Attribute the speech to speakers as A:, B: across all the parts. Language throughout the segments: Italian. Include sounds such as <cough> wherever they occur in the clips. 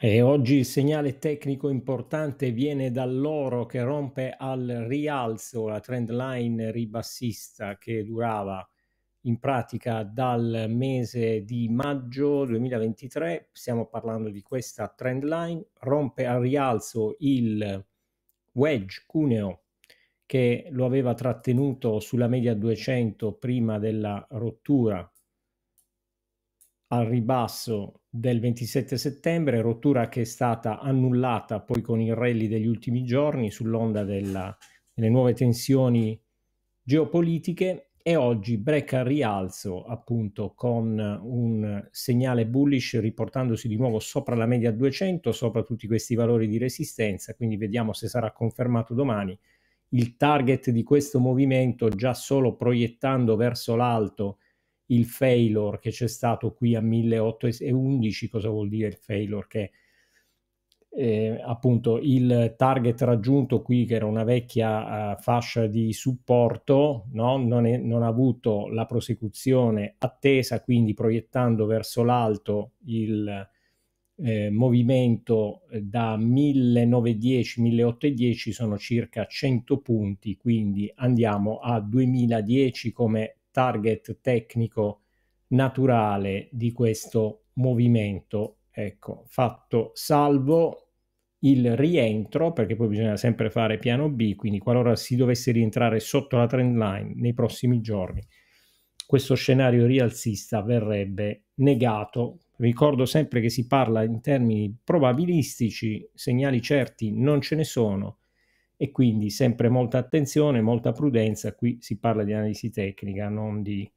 A: E oggi il segnale tecnico importante viene dall'oro che rompe al rialzo la trend line ribassista che durava in pratica dal mese di maggio 2023, stiamo parlando di questa trend line, rompe al rialzo il wedge cuneo che lo aveva trattenuto sulla media 200 prima della rottura al ribasso del 27 settembre, rottura che è stata annullata poi con il rally degli ultimi giorni sull'onda della, delle nuove tensioni geopolitiche e oggi break al rialzo appunto con un segnale bullish riportandosi di nuovo sopra la media 200, sopra tutti questi valori di resistenza, quindi vediamo se sarà confermato domani il target di questo movimento già solo proiettando verso l'alto il failure che c'è stato qui a 1811, cosa vuol dire il failure? Che eh, appunto il target raggiunto qui, che era una vecchia uh, fascia di supporto, no? non, è, non, ha avuto la prosecuzione attesa, quindi proiettando verso l'alto il eh, movimento eh, da 1910-1810 sono circa 100 punti, quindi andiamo a 2010 come target tecnico naturale di questo movimento, ecco, fatto salvo il rientro, perché poi bisogna sempre fare piano B, quindi qualora si dovesse rientrare sotto la trend line nei prossimi giorni, questo scenario rialzista verrebbe negato. Ricordo sempre che si parla in termini probabilistici, segnali certi non ce ne sono, e quindi sempre molta attenzione, molta prudenza, qui si parla di analisi tecnica, non di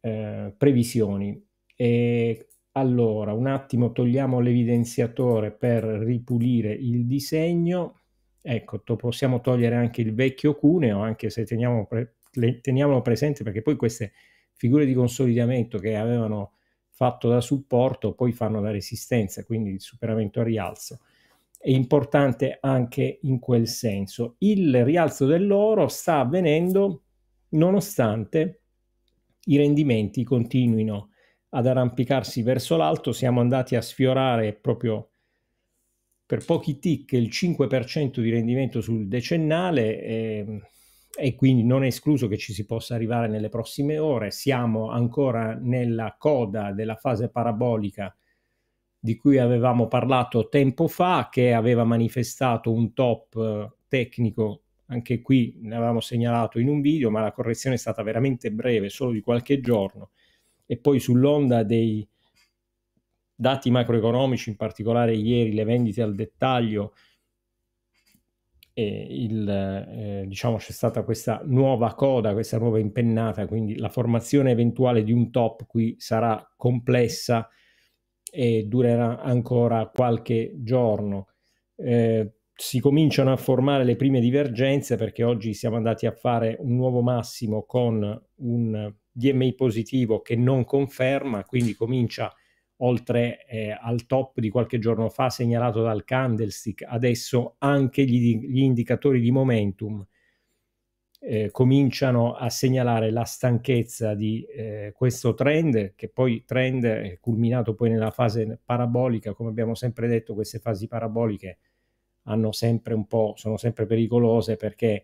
A: eh, previsioni. E allora, un attimo togliamo l'evidenziatore per ripulire il disegno. Ecco, to possiamo togliere anche il vecchio cuneo, anche se teniamo pre teniamolo presente perché poi queste figure di consolidamento che avevano fatto da supporto poi fanno da resistenza, quindi il superamento a rialzo è importante anche in quel senso. Il rialzo dell'oro sta avvenendo nonostante i rendimenti continuino ad arrampicarsi verso l'alto, siamo andati a sfiorare proprio per pochi tick il 5% di rendimento sul decennale e, ehm, e, quindi non è escluso che ci si possa arrivare nelle prossime ore, siamo ancora nella coda della fase parabolica di cui avevamo parlato tempo fa, che aveva manifestato un top eh, tecnico, anche qui ne avevamo segnalato in un video, ma la correzione è stata veramente breve, solo di qualche giorno, e poi sull'onda dei dati macroeconomici, in particolare ieri le vendite al dettaglio, il, eh, diciamo c'è stata questa nuova coda, questa nuova impennata, quindi la formazione eventuale di un top qui sarà complessa e durerà ancora qualche giorno. Eh, si cominciano a formare le prime divergenze perché oggi siamo andati a fare un nuovo massimo con un DMI positivo che non conferma, quindi comincia oltre eh, al top di qualche giorno fa segnalato dal candlestick, adesso anche gli, gli indicatori di momentum eh, cominciano a segnalare la stanchezza di eh, questo trend, che poi trend è culminato poi nella fase parabolica, come abbiamo sempre detto, queste fasi paraboliche hanno sempre un po', sono sempre pericolose perché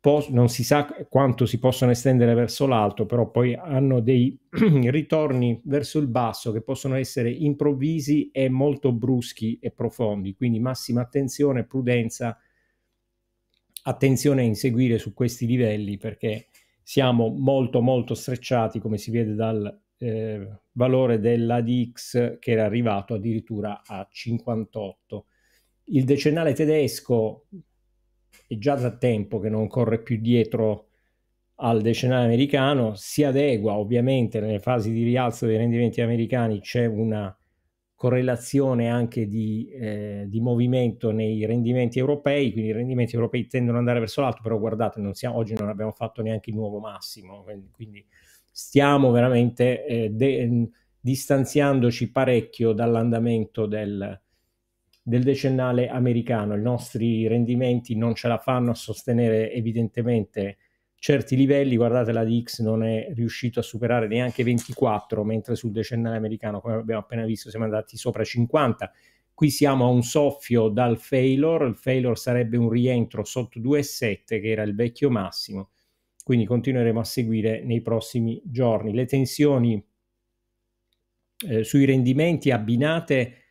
A: pos- non si sa quanto si possono estendere verso l'alto, però poi hanno dei <clears throat> ritorni verso il basso che possono essere improvvisi e molto bruschi e profondi, quindi massima attenzione, prudenza attenzione a inseguire su questi livelli perché siamo molto molto strecciati come si vede dal eh, valore dell'ADX che era arrivato addirittura a 58. Il decennale tedesco è già da tempo che non corre più dietro al decennale americano, si adegua ovviamente nelle fasi di rialzo dei rendimenti americani c'è una correlazione anche di, eh, di, movimento nei rendimenti europei, quindi i rendimenti europei tendono ad andare verso l'alto, però guardate, non siamo, oggi non abbiamo fatto neanche il nuovo massimo, quindi stiamo veramente eh, de- ehm, distanziandoci parecchio dall'andamento del, del decennale americano, i nostri rendimenti non ce la fanno a sostenere evidentemente certi livelli, guardate la DX non è riuscito a superare neanche 24, mentre sul decennale americano, come abbiamo appena visto, siamo andati sopra 50. Qui siamo a un soffio dal failure, il failure sarebbe un rientro sotto 2,7 che era il vecchio massimo, quindi continueremo a seguire nei prossimi giorni. Le tensioni eh, sui rendimenti abbinate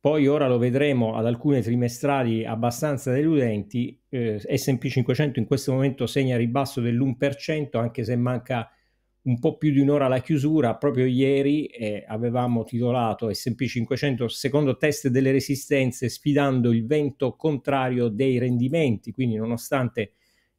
A: poi ora lo vedremo ad alcune trimestrali abbastanza deludenti, eh, S&P 500 in questo momento segna ribasso dell'1%, anche se manca un po' più di un'ora alla chiusura, proprio ieri eh, avevamo titolato S&P 500 secondo test delle resistenze sfidando il vento contrario dei rendimenti, quindi nonostante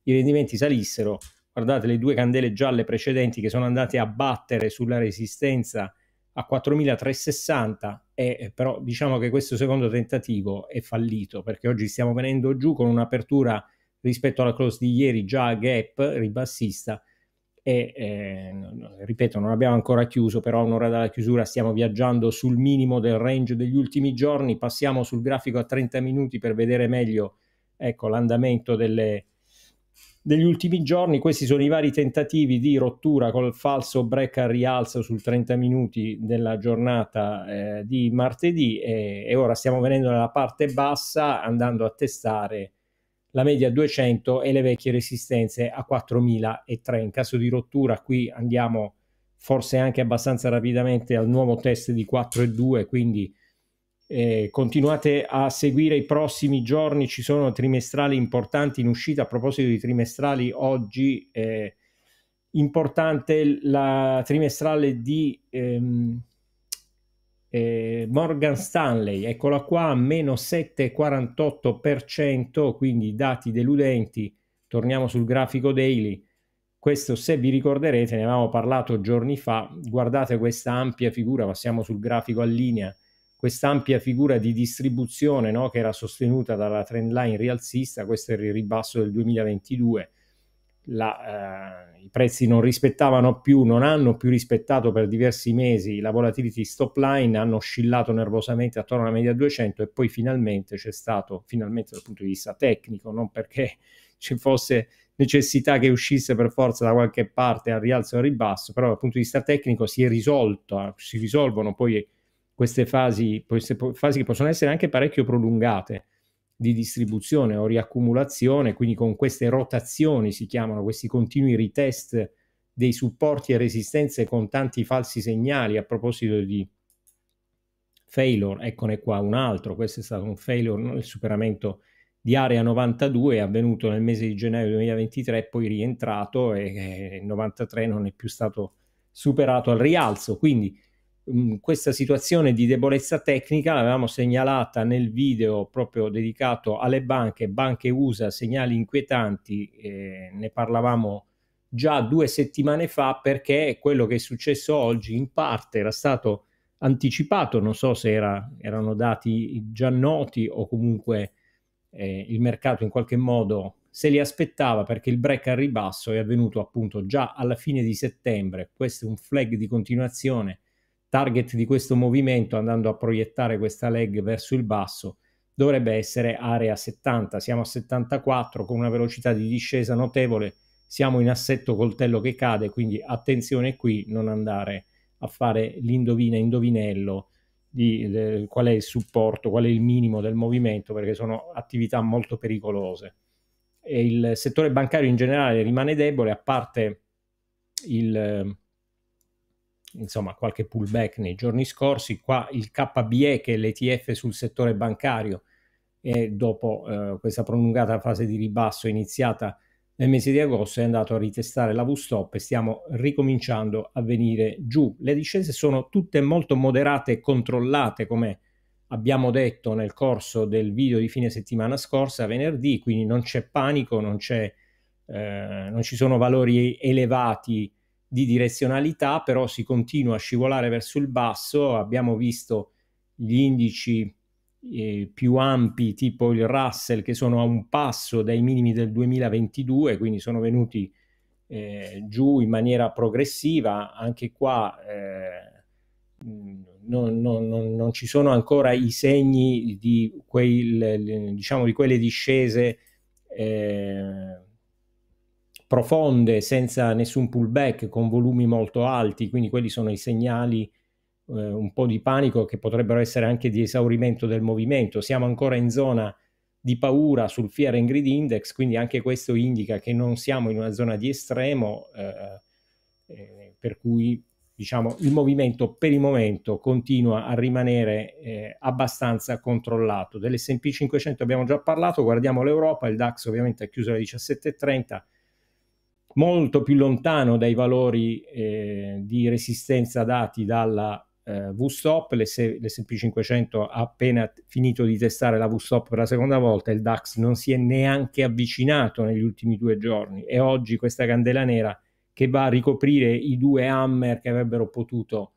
A: i rendimenti salissero, guardate le due candele gialle precedenti che sono andate a battere sulla resistenza a 4360 e eh, però diciamo che questo secondo tentativo è fallito perché oggi stiamo venendo giù con un'apertura rispetto alla close di ieri già a gap ribassista e eh, ripeto non abbiamo ancora chiuso però un'ora dalla chiusura stiamo viaggiando sul minimo del range degli ultimi giorni passiamo sul grafico a 30 minuti per vedere meglio ecco, l'andamento delle, degli ultimi giorni, questi sono i vari tentativi di rottura col falso break al rialzo sul 30 minuti della giornata eh, di martedì e, e, ora stiamo venendo nella parte bassa andando a testare la media 200 e le vecchie resistenze a 4003. In caso di rottura qui andiamo forse anche abbastanza rapidamente al nuovo test di 4,2, quindi eh, continuate a seguire i prossimi giorni, ci sono trimestrali importanti in uscita. A proposito di trimestrali, oggi è eh, importante la trimestrale di ehm, eh, Morgan Stanley, eccola qua, meno 7,48%, quindi dati deludenti. Torniamo sul grafico daily. Questo, se vi ricorderete, ne avevamo parlato giorni fa. Guardate questa ampia figura, passiamo sul grafico a linea quest'ampia figura di distribuzione no, che era sostenuta dalla trend line rialzista, questo era il ribasso del 2022, la, eh, i prezzi non rispettavano più, non hanno più rispettato per diversi mesi la volatility stop line, hanno oscillato nervosamente attorno alla media 200 e poi finalmente c'è stato, finalmente dal punto di vista tecnico, non perché <laughs> ci fosse necessità che uscisse per forza da qualche parte al rialzo o al ribasso, però dal punto di vista tecnico si è risolto, eh, si risolvono poi queste fasi, queste fasi che possono essere anche parecchio prolungate di distribuzione o riaccumulazione, quindi con queste rotazioni si chiamano questi continui retest dei supporti e resistenze con tanti falsi segnali a proposito di failure, eccone qua un altro, questo è stato un failure, nel superamento di area 92 avvenuto nel mese di gennaio 2023, poi rientrato e, eh, il 93 non è più stato superato al rialzo, quindi Mm, questa situazione di debolezza tecnica l'avevamo segnalata nel video proprio dedicato alle banche, banche USA, segnali inquietanti, eh, ne parlavamo già due settimane fa perché quello che è successo oggi in parte era stato anticipato, non so se era, erano dati già noti o comunque eh, il mercato in qualche modo se li aspettava perché il break al ribasso è avvenuto appunto già alla fine di settembre, questo è un flag di continuazione target di questo movimento andando a proiettare questa leg verso il basso dovrebbe essere area 70, siamo a 74 con una velocità di discesa notevole, siamo in assetto coltello che cade, quindi attenzione qui, non andare a fare l'indovina indovinello di de, qual è il supporto, qual è il minimo del movimento, perché sono attività molto pericolose. E il settore bancario in generale rimane debole, a parte il insomma qualche pullback nei giorni scorsi, qua il KBE che è l'ETF sul settore bancario e dopo eh, questa prolungata fase di ribasso iniziata nel mese di agosto è andato a ritestare la V-stop e stiamo ricominciando a venire giù. Le discese sono tutte molto moderate e controllate come abbiamo detto nel corso del video di fine settimana scorsa, venerdì, quindi non c'è panico, non, c'è, eh, non ci sono valori elevati di direzionalità, però si continua a scivolare verso il basso, abbiamo visto gli indici eh, più ampi tipo il Russell che sono a un passo dai minimi del 2022, quindi sono venuti eh, giù in maniera progressiva, anche qua eh, non, non, non, non, ci sono ancora i segni di, quei, le, diciamo, di quelle discese eh, profonde senza nessun pullback, con volumi molto alti, quindi quelli sono i segnali eh, un po' di panico che potrebbero essere anche di esaurimento del movimento. Siamo ancora in zona di paura sul Fear and Greed Index, quindi anche questo indica che non siamo in una zona di estremo, eh, eh, per cui diciamo, il movimento per il momento continua a rimanere eh, abbastanza controllato. Dell'SP 500 abbiamo già parlato, guardiamo l'Europa, il DAX ovviamente ha chiuso alle 17.30, molto più lontano dai valori eh, di resistenza dati dalla eh, V-Stop, l'S&P 500 ha appena finito di testare la V-Stop per la seconda volta, il DAX non si è neanche avvicinato negli ultimi due giorni e oggi questa candela nera che va a ricoprire i due hammer che avrebbero potuto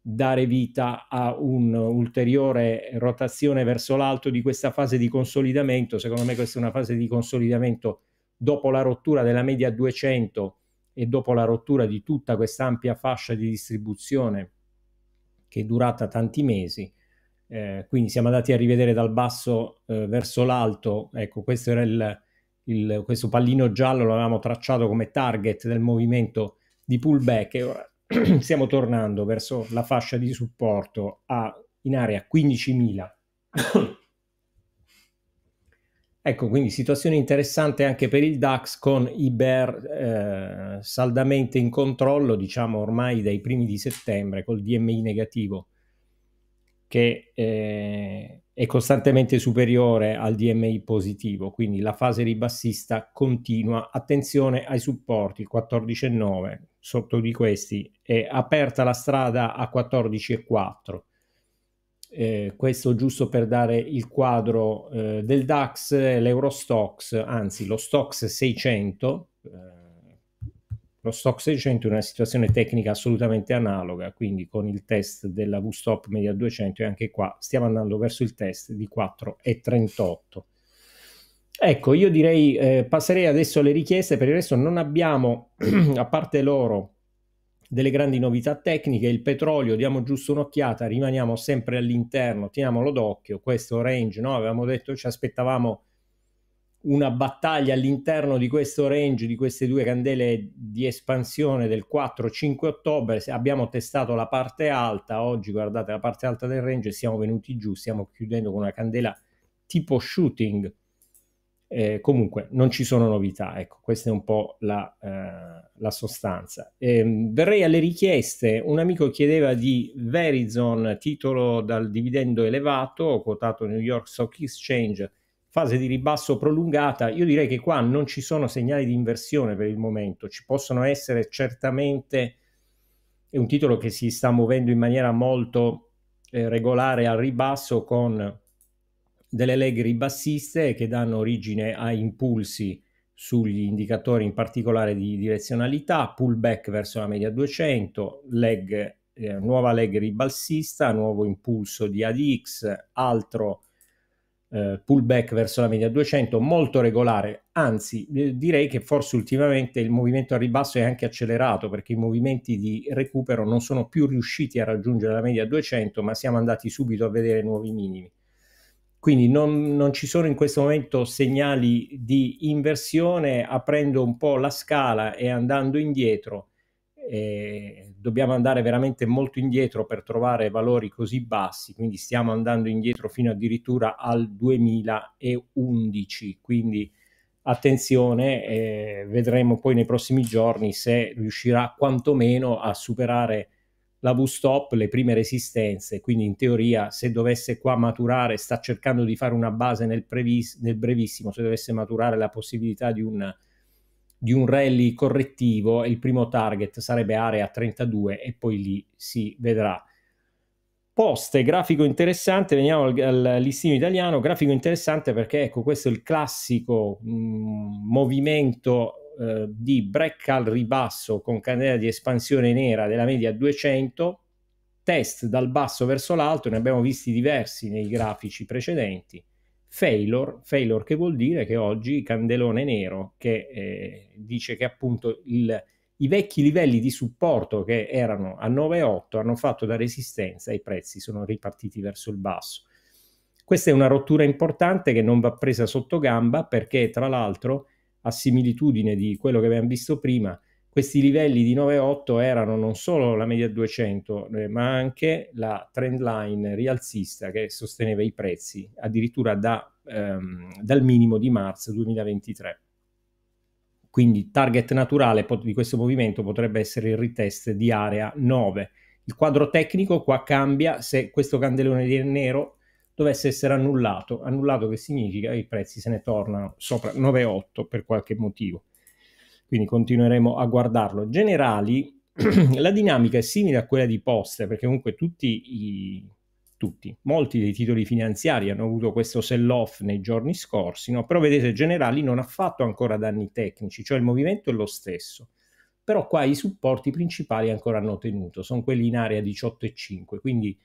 A: dare vita a un'ulteriore rotazione verso l'alto di questa fase di consolidamento, secondo me questa è una fase di consolidamento dopo la rottura della media 200 e dopo la rottura di tutta questa ampia fascia di distribuzione che è durata tanti mesi, eh, quindi siamo andati a rivedere dal basso eh, verso l'alto, ecco questo era il, il, questo pallino giallo l'avevamo tracciato come target del movimento di pullback e ora <clears throat> stiamo tornando verso la fascia di supporto a, in area 15.000. <coughs> Ecco, quindi situazione interessante anche per il DAX con i bear eh, saldamente in controllo, diciamo ormai dai primi di settembre, col DMI negativo che eh, è costantemente superiore al DMI positivo, quindi la fase ribassista continua. Attenzione ai supporti, 14,9 sotto di questi è aperta la strada a 14,4 eh, questo giusto per dare il quadro eh, del DAX, l'Eurostox, anzi lo Stox 600, eh, lo Stox 600 è una situazione tecnica assolutamente analoga, quindi con il test della V-Stop media 200 e anche qua stiamo andando verso il test di 4,38. Ecco, io direi eh, passerei adesso alle richieste, per il resto non abbiamo, <clears throat> a parte loro, delle grandi novità tecniche, il petrolio, diamo giusto un'occhiata, rimaniamo sempre all'interno, teniamolo d'occhio, questo range, no? avevamo detto ci aspettavamo una battaglia all'interno di questo range, di queste due candele di espansione del 4-5 ottobre, abbiamo testato la parte alta, oggi guardate la parte alta del range, siamo venuti giù, stiamo chiudendo con una candela tipo shooting, eh, comunque non ci sono novità, ecco, questa è un po' la, eh, la sostanza. Eh, verrei alle richieste, un amico chiedeva di Verizon, titolo dal dividendo elevato, quotato New York Stock Exchange, fase di ribasso prolungata, io direi che qua non ci sono segnali di inversione per il momento, ci possono essere certamente, è un titolo che si sta muovendo in maniera molto eh, regolare al ribasso con delle leghe ribassiste che danno origine a impulsi sugli indicatori in particolare di direzionalità, pullback verso la media 200, leg, eh, nuova leg ribassista, nuovo impulso di ADX, altro eh, pullback verso la media 200 molto regolare, anzi eh, direi che forse ultimamente il movimento a ribasso è anche accelerato perché i movimenti di recupero non sono più riusciti a raggiungere la media 200 ma siamo andati subito a vedere nuovi minimi. Quindi non, non, ci sono in questo momento segnali di inversione, aprendo un po' la scala e andando indietro. Eh, dobbiamo andare veramente molto indietro per trovare valori così bassi, quindi stiamo andando indietro fino addirittura al 2011. Quindi attenzione, eh, vedremo poi nei prossimi giorni se riuscirà quantomeno a superare la V-stop, le prime resistenze, quindi in teoria se dovesse qua maturare, sta cercando di fare una base nel, previs- nel brevissimo, se dovesse maturare la possibilità di un, di un rally correttivo, il primo target sarebbe area 32 e poi lì si vedrà. Poste, grafico interessante, veniamo al, al listino italiano, grafico interessante perché ecco questo è il classico mh, mm, movimento eh, di break al ribasso con candela di espansione nera della media 200, test dal basso verso l'alto, ne abbiamo visti diversi nei grafici precedenti, failure, failure che vuol dire che oggi candelone nero che eh, dice che appunto il, i vecchi livelli di supporto che erano a 9,8 hanno fatto da resistenza e i prezzi sono ripartiti verso il basso. Questa è una rottura importante che non va presa sotto gamba perché tra l'altro a similitudine di quello che abbiamo visto prima, questi livelli di 9,8 erano non solo la media 200, eh, ma anche la trend line rialzista che sosteneva i prezzi, addirittura da, ehm, dal minimo di marzo 2023. Quindi target naturale pot- di questo movimento potrebbe essere il retest di area 9. Il quadro tecnico qua cambia se questo candelone nero dovesse essere annullato. Annullato che significa che i prezzi se ne tornano sopra 9,8 per qualche motivo. Quindi continueremo a guardarlo. Generali, <clears throat> la dinamica è simile a quella di Poste, perché comunque tutti i tutti. Molti dei titoli finanziari hanno avuto questo sell-off nei giorni scorsi, no? però vedete Generali non ha fatto ancora danni tecnici, cioè il movimento è lo stesso. Però qua i supporti principali ancora hanno tenuto, sono quelli in area 18,5, quindi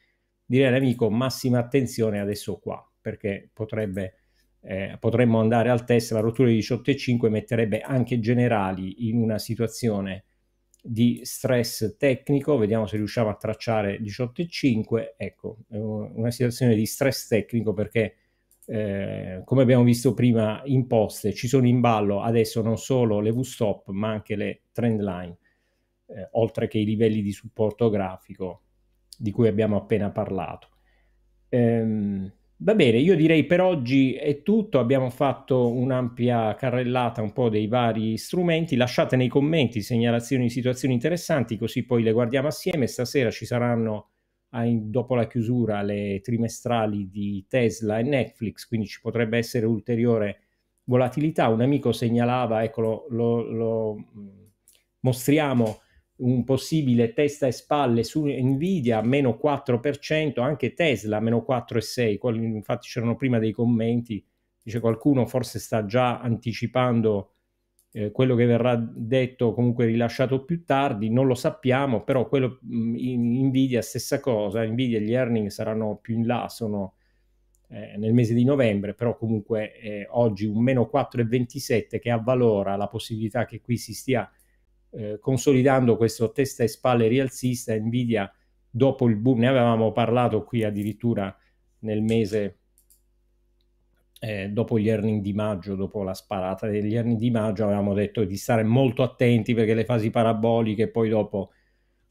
A: direi all'amico massima attenzione adesso qua, perché potrebbe, eh, potremmo andare al test, la rottura di 18,5 metterebbe anche generali in una situazione di stress tecnico, vediamo se riusciamo a tracciare 18,5, ecco, una situazione di stress tecnico perché eh, come abbiamo visto prima imposte, ci sono in ballo adesso non solo le V-stop ma anche le trend line, eh, oltre che i livelli di supporto grafico di cui abbiamo appena parlato. Ehm, va bene, io direi per oggi è tutto, abbiamo fatto un'ampia carrellata un po' dei vari strumenti, lasciate nei commenti segnalazioni di situazioni interessanti così poi le guardiamo assieme, stasera ci saranno ah, dopo la chiusura le trimestrali di Tesla e Netflix, quindi ci potrebbe essere ulteriore volatilità. Un amico segnalava, eccolo, lo, lo mm, mostriamo un possibile testa e spalle su Nvidia meno 4%, anche Tesla meno 4,6%. Infatti c'erano prima dei commenti, dice qualcuno forse sta già anticipando eh, quello che verrà detto, comunque rilasciato più tardi, non lo sappiamo, però quello mm, in Nvidia stessa cosa, Nvidia gli earning saranno più in là, sono eh, nel mese di novembre, però comunque eh, oggi un meno 4,27 che avvalora la possibilità che qui si stia eh, consolidando questo testa e spalle rialzista, Nvidia dopo il boom, ne avevamo parlato qui addirittura nel mese eh, dopo gli earning di maggio, dopo la sparata degli earning di maggio, avevamo detto di stare molto attenti perché le fasi paraboliche poi dopo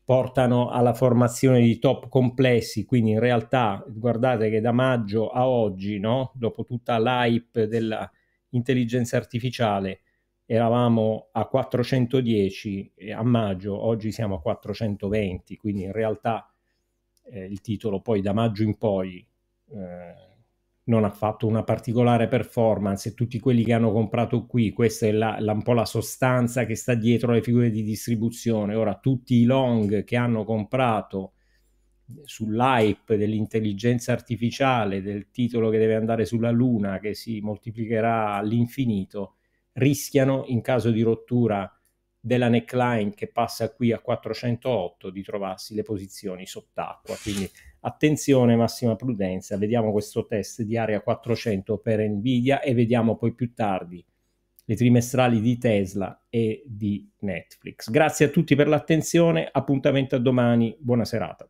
A: portano alla formazione di top complessi, quindi in realtà guardate che da maggio a oggi, no? dopo tutta l'hype dell'intelligenza artificiale, eravamo a 410 a maggio, oggi siamo a 420, quindi in realtà eh, il titolo poi da maggio in poi eh, non ha fatto una particolare performance e tutti quelli che hanno comprato qui, questa è la, la, un po' la sostanza che sta dietro le figure di distribuzione. Ora tutti i long che hanno comprato sull'hype dell'intelligenza artificiale, del titolo che deve andare sulla luna, che si moltiplicherà all'infinito, rischiano in caso di rottura della neckline che passa qui a 408 di trovarsi le posizioni sott'acqua. Quindi attenzione, massima prudenza. Vediamo questo test di area 400 per Nvidia e vediamo poi più tardi le trimestrali di Tesla e di Netflix. Grazie a tutti per l'attenzione, appuntamento a domani, buona serata.